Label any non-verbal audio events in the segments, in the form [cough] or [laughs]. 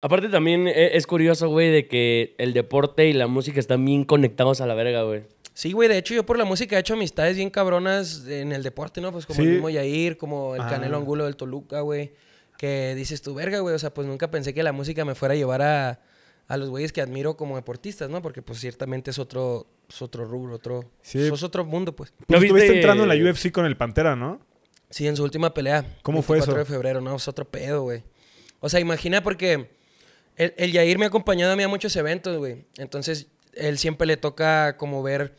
Aparte también e, es curioso, güey, de que el deporte y la música están bien conectados a la verga, güey. Sí, güey, de hecho yo por la música he hecho amistades bien cabronas en el deporte, ¿no? Pues como el mismo Yair, como el ah. Canelo Angulo del Toluca, güey. Que dices tú, verga, güey, o sea, pues nunca pensé que la música me fuera a llevar a, los güeyes que admiro como deportistas, ¿no? Porque pues ciertamente es otro, otro rubro, otro, sí. Pues, es otro mundo, pues. ¿No pues, estuviste entrando en la UFC con el Pantera, ¿no? Sí, en su última pelea. ¿Cómo fue eso? El 4 de febrero, ¿no? Es otro pedo, güey. O sea, imagina porque el, Yair me ha acompañado a mí a muchos eventos, güey. Entonces, él siempre le toca como ver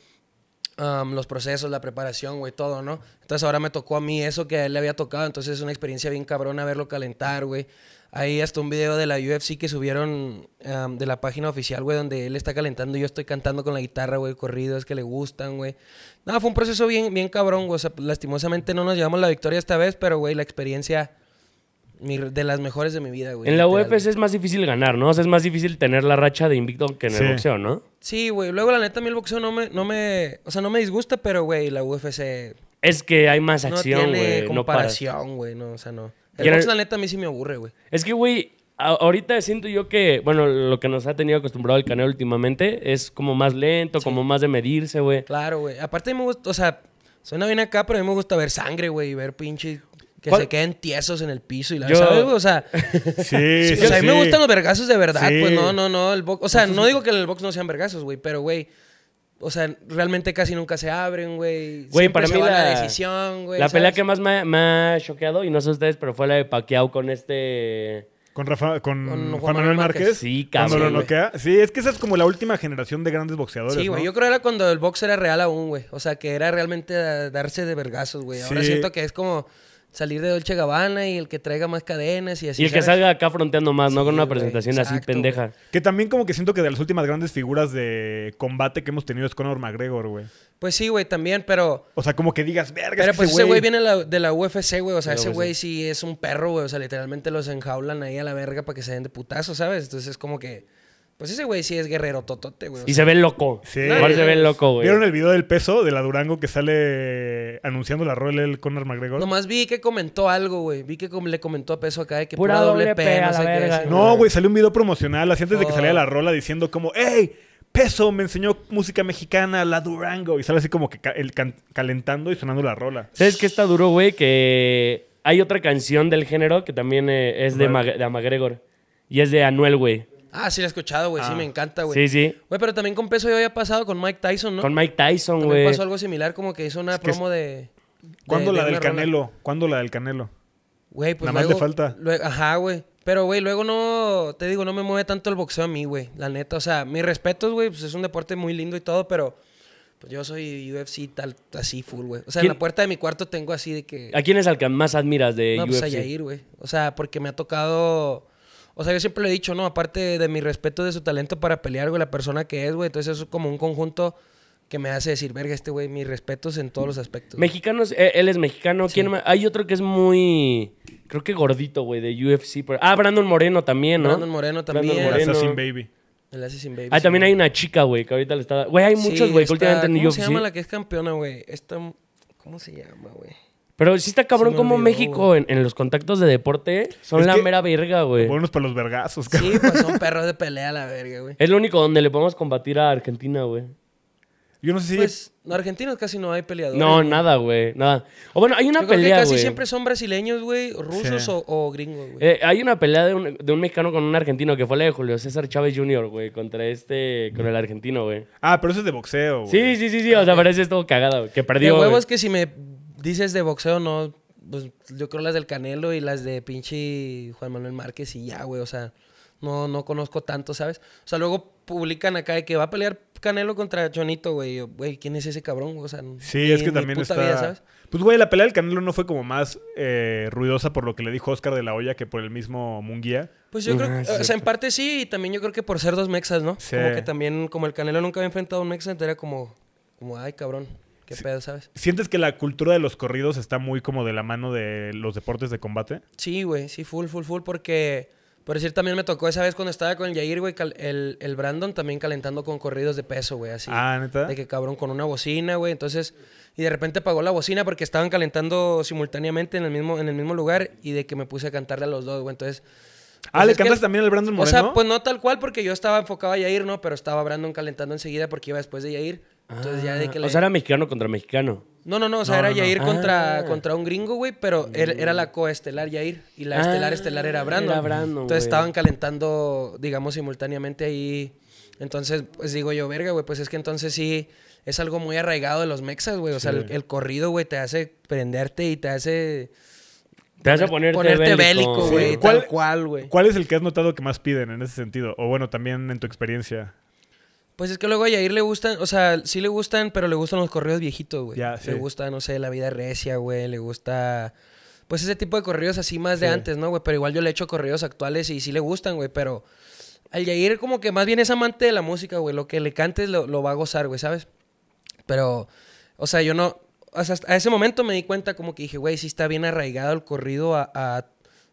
um, los procesos, la preparación, güey, todo, ¿no? Entonces, ahora me tocó a mí eso que a él le había tocado. Entonces, es una experiencia bien cabrona verlo calentar, güey. Ahí hasta un video de la UFC que subieron um, de la página oficial, güey, donde él está calentando y yo estoy cantando con la guitarra, güey, corridos que le gustan, güey. No, fue un proceso bien, bien cabrón, güey. O sea, pues, lastimosamente no nos llevamos la victoria esta vez, pero, güey, la experiencia de las mejores de mi vida, güey. En la UFC es más difícil ganar, ¿no? O sea, es más difícil tener la racha de invicto que en el boxeo, ¿no? Sí, güey. Luego, la neta, a mí el boxeo no me, no me... O sea, no me disgusta, pero, güey, la UFC... Es que hay más acción, güey. No tiene comparación, güey. No, o sea, no. El boxeo, la neta, a mí sí me aburre, güey. Es que, güey, ahorita siento yo que... Bueno, lo que nos ha tenido acostumbrado el canal últimamente es como más lento, como más de medirse, güey. Claro, güey. Aparte, a mí me gusta... O sea... Suena bien acá, pero a mí me gusta ver sangre, güey, y ver pinches que se queden tiesos en el piso y la verdad, O sea, sí, [laughs] sí, o a mí me gustan los vergazos de verdad, pues no, no, no, o sea, no digo que en el box no sean vergazos, güey, pero güey, o sea, realmente casi nunca se abren, güey. Güey, para mí la, decisión, güey. La pelea que más me, ha choqueado, y no sé ustedes, pero fue la de Pacquiao con este... Con, Rafa, con, Juan, Manuel Márquez. Sí, Cuando lo noquea. Sí, es que esa es como la última generación de grandes boxeadores. Sí, güey. Yo creo que era cuando el box era real aún, güey. O sea, que era realmente darse de vergazos, güey. Ahora siento que es como salir de Dolce Gabbana y el que traiga más cadenas y así. Y el que salga acá fronteando más, ¿no? Con una presentación así pendeja. Que también como que siento que de las últimas grandes figuras de combate que hemos tenido es Conor McGregor, güey. Pues sí, güey, también, pero... O sea, como que digas, verga, Pero pues ese güey, viene de la UFC, güey. O sea, ese güey sí es un perro, güey. O sea, literalmente los enjaulan ahí a la verga para que se den de putazo, ¿sabes? Entonces es como que... Pues ese güey sí es guerrero totote, güey. Y se ve loco. Sí. Igual se ve loco, güey. ¿Vieron el video del peso de la Durango que sale anunciando la rol el Conor McGregor? Nomás vi que comentó algo, güey. Vi que le comentó a peso acá de que pura, doble, P, no No, güey, salió un video promocional así antes de que saliera la ah. rola diciendo como, ¡Ey! Peso me enseñó música mexicana, la Durango. Y sale así como que el calentando y sonando la rola. ¿Sabes qué está duro, güey? Que hay otra canción del género que también eh, es de, de McGregor. Y es de Anuel, güey. Ah, sí, la he escuchado, güey. Sí, ah. me encanta, güey. Sí, sí. Güey, pero también con peso yo había pasado con Mike Tyson, ¿no? Con Mike Tyson, güey. pasó algo similar, como que hizo una promo de. ¿Cuándo la del Canelo? ¿Cuándo la del Canelo? Güey, pues. Nada más le falta. ajá, güey. Pero, güey, luego no. Te digo, no me mueve tanto el boxeo a mí, güey. La neta. O sea, mis respetos, güey. Pues es un deporte muy lindo y todo, pero. Pues yo soy UFC tal, así full, güey. O sea, en la puerta de mi cuarto tengo así de que. ¿A quién es al que más admiras de UFC? No, pues a güey. O sea, porque me ha tocado o sea, yo siempre le he dicho, ¿no? Aparte de, mi respeto de su talento para pelear, güey, la persona que es, güey. Entonces eso es como un conjunto que me hace decir, verga, este güey, mis respetos en todos los aspectos. Mexicano Mexicanos, eh, él es mexicano. Hay otro que es muy, creo que gordito, güey, de UFC. Ah, Brandon Moreno también, ¿no? Brandon Moreno también. Brandon Moreno. Assassin Baby. El Assassin Baby. Ah, también hay una chica, güey, que ahorita le está... Güey, hay muchos, güey, últimamente en UFC. ¿Cómo se llama la que es campeona, güey? ¿Cómo se llama, güey? Pero sí está cabrón como México en, los contactos de deporte son la mera verga, güey. Buenos para los vergazos, cabrón. Sí, pues son [laughs] perros de pelea la verga, güey. Es lo único donde le podemos combatir a Argentina, güey. Yo no sé si. Pues, en argentinos casi no hay peleadores. No, nada, güey. Nada. O bueno, hay una pelea. casi siempre son brasileños, güey, rusos o, gringos, güey. Eh, hay una pelea de un, mexicano con un argentino que fue la de Julio César Chávez Jr., güey, contra este. con el argentino, güey. Ah, pero eso es de boxeo, güey. Sí, sí, sí, sí. O sea, parece esto cagada, güey. Que perdió. que si me dices de boxeo, no, pues yo creo las del Canelo y las de pinche Juan Manuel Márquez y ya, güey, o sea, no, no conozco tanto, ¿sabes? O sea, luego publican acá de que va a pelear Canelo contra Chonito, güey. Güey, ¿quién es ese cabrón? O sea, sí, es que también ¿sabes? Pues, güey, la pelea del Canelo no fue como más eh, ruidosa por lo que le dijo Oscar de la Hoya que por el mismo Munguía. Pues yo ah, creo, o sea, en parte sí, y también yo creo que por ser dos mexas, ¿no? Como que también, como el Canelo nunca había enfrentado a un mexa, era como, como, ay, cabrón. ¿Qué pedo, sabes? ¿Sientes que la cultura de los corridos está muy como de la mano de los deportes de combate? Sí, güey, sí, full, full, full, porque... Por decir, también me tocó esa vez cuando estaba con el Jair, güey, el, Brandon también calentando con corridos de peso, güey, así. Ah, neta. De que cabrón con una bocina, güey. Entonces, y de repente apagó la bocina porque estaban calentando simultáneamente en el mismo, en el mismo lugar y de que me puse a cantarle a los dos, güey. Entonces. ah, pues ¿le cantas también al Brandon Moreno? O sea, pues no tal cual porque yo estaba enfocado a Yair, ¿no? Pero estaba Brandon calentando enseguida porque iba después de Yair. Ah, que O sea, era mexicano contra mexicano. No, no, no, o sea, era ah. contra, contra un gringo, güey, pero era, la la coestelar Yair y la estelar ah, estelar era Brandon. Entonces estaban calentando, digamos, simultáneamente ahí. Entonces, pues digo yo, verga, güey, pues es que entonces sí es algo muy arraigado de los mexas, güey. O sea, el, corrido, güey, te hace prenderte y te hace... Te hace ponerte, bélico, güey. tal cual, güey. ¿Cuál es el que has notado que más piden en ese sentido? O bueno, también en tu experiencia. Pues es que luego a Yair le gustan, o sea, sí le gustan, pero le gustan los corridos viejitos, güey. Le gusta, no sé, la vida recia, güey. Le gusta. Pues ese tipo de corridos así más de antes, ¿no, güey? Pero igual yo le echo corridos actuales y sí le gustan, güey. Pero al Yair, como que más bien es amante de la música, güey. Lo que le cantes lo, va a gozar, güey, ¿sabes? Pero, o sea, yo no. O sea, a ese momento me di cuenta como que dije, güey, sí está bien arraigado el corrido a,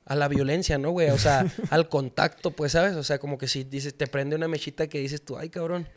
la violencia, ¿no, güey? O sea, [laughs] al contacto, pues, ¿sabes? O sea, como que si dices, te prende una mechita que dices tú, ay, cabrón.